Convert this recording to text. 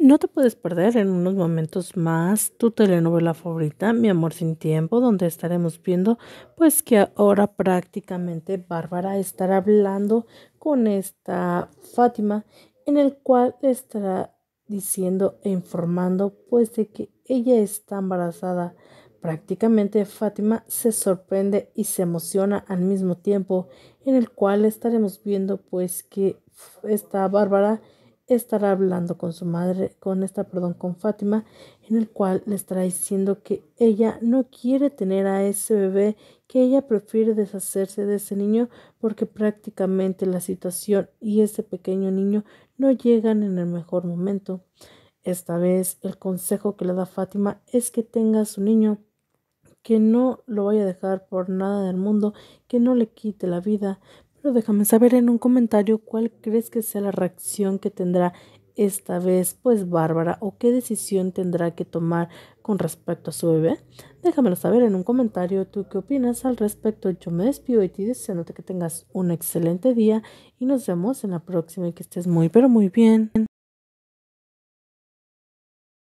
No te puedes perder en unos momentos más tu telenovela favorita, Mi amor sin tiempo, donde estaremos viendo pues que ahora prácticamente Bárbara estará hablando con esta Fátima, en el cual estará diciendo e informando pues de que ella está embarazada. Prácticamente Fátima se sorprende y se emociona al mismo tiempo, en el cual estaremos viendo pues que esta Bárbara estará hablando con su madre, con esta, perdón, con Fátima, en el cual le estará diciendo que ella no quiere tener a ese bebé, que ella prefiere deshacerse de ese niño porque prácticamente la situación y ese pequeño niño no llegan en el mejor momento. Esta vez el consejo que le da Fátima es que tenga a su niño, que no lo vaya a dejar por nada del mundo, que no le quite la vida, pero déjame saber en un comentario cuál crees que sea la reacción que tendrá esta vez pues Bárbara o qué decisión tendrá que tomar con respecto a su bebé? Déjamelo saber en un comentario tú qué opinas al respecto. Yo me despido y ti deseándote que tengas un excelente día y nos vemos en la próxima y que estés muy pero muy bien.